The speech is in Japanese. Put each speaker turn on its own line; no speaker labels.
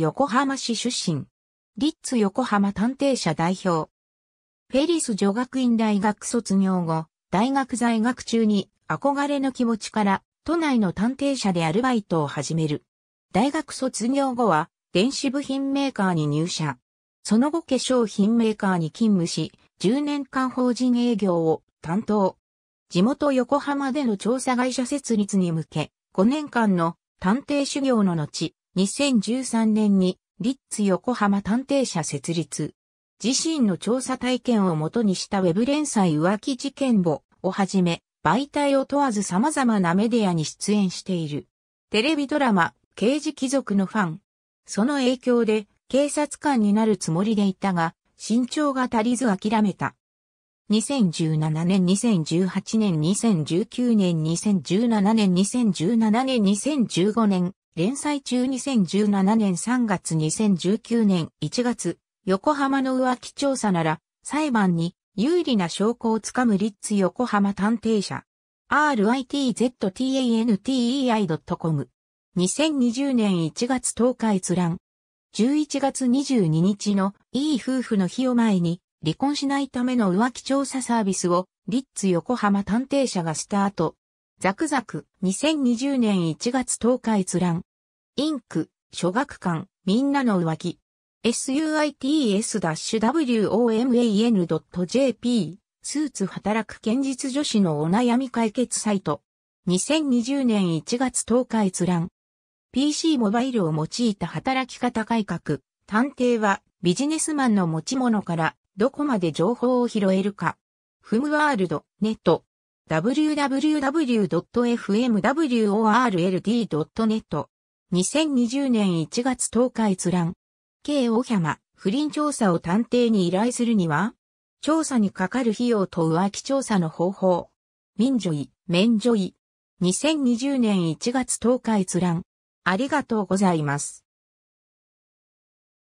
横浜市出身。リッツ横浜探偵社代表。フェリス女学院大学卒業後、大学在学中に憧れの気持ちから都内の探偵社でアルバイトを始める。大学卒業後は電子部品メーカーに入社。その後化粧品メーカーに勤務し、10年間法人営業を担当。地元横浜での調査会社設立に向け、5年間の探偵修行の後、2013年にリッツ横浜探偵社設立。自身の調査体験をもとにしたウェブ連載浮気事件簿をはじめ、媒体を問わず様々なメディアに出演している。テレビドラマ、刑事貴族のファン。その影響で警察官になるつもりでいたが、身長が足りず諦めた。2017年、2018年、2019年、2017年、2017年、2015年、連載中2017年3月2019年1月、横浜の浮気調査なら、裁判に有利な証拠をつかむリッツ横浜探偵社。ritzantei.com。2020年1月10日閲覧。11月22日のいい夫婦の日を前に、離婚しないための浮気調査サービスを、リッツ横浜探偵社がスタート。ザクザク、2020年1月10日閲覧。インク、諸学館、みんなの浮気。suits-woman.jp、スーツ働く堅実女子のお悩み解決サイト。2020年1月10日閲覧。PC モバイルを用いた働き方改革。探偵はビジネスマンの持ち物からどこまで情報を拾えるか。フムワールド、ネット。www.fmworld.net 2020年1月10日閲覧。K 大ヒ不倫調査を探偵に依頼するには、調査にかかる費用と浮気調査の方法。民女医、免除医。2020年1月10日閲覧。ありがとうございます。